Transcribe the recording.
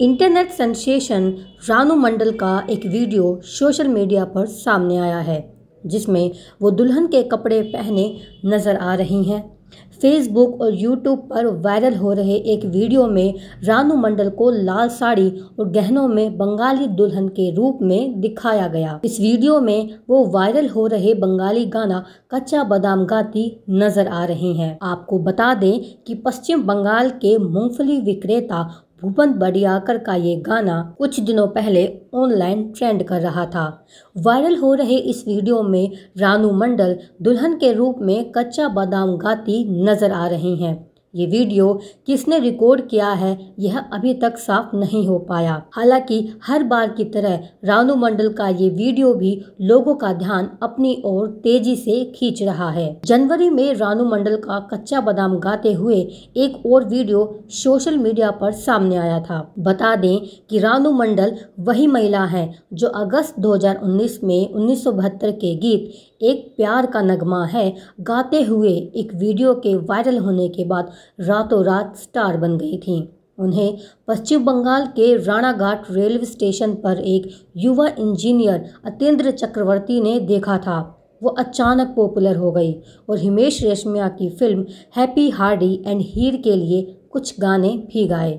Internet sensation Ranu मंडल का एक video social media पर सामने आया है जिसमें वो दुल्हन के कपड़े पहने नज़र आ रही हैं फेसबुक और यूट्यूब पर वायरल हो रहे एक वीडियो में रानू मंडल को लाल साड़ी और गहनों में बंगाली दुल्हन के रूप में दिखाया गया इस वीडियो में वो वायरल हो रहे बंगाली गाना कच्चा बादाम गाती नजर आ रही हैं। आपको बता दें कि पश्चिम बंगाल के मूंगफली विक्रेता भूपन बडियाकर का ये गाना कुछ दिनों पहले ऑनलाइन ट्रेंड कर रहा था वायरल हो रहे इस वीडियो में रानू मंडल दुल्हन के रूप में कच्चा बादाम गाती नजर आ रही हैं ये वीडियो किसने रिकॉर्ड किया है यह अभी तक साफ नहीं हो पाया हालांकि हर बार की तरह रानू मंडल का ये वीडियो भी लोगों का ध्यान अपनी ओर तेजी से खींच रहा है जनवरी में रानू मंडल का कच्चा बादाम गाते हुए एक और वीडियो सोशल मीडिया पर सामने आया था बता दें कि रानू मंडल वही महिला है जो अगस्त 2019 में उन्नीस के गीत एक प्यार का नगमा है गाते हुए एक वीडियो के वायरल होने के बाद रातों रात स्टार बन गई थी उन्हें पश्चिम बंगाल के राणाघाट रेलवे स्टेशन पर एक युवा इंजीनियर अतेंद्र चक्रवर्ती ने देखा था वो अचानक पॉपुलर हो गई और हिमेश रेशमिया की film Happy Hardy and Heer के लिए कुछ गाने भी गाए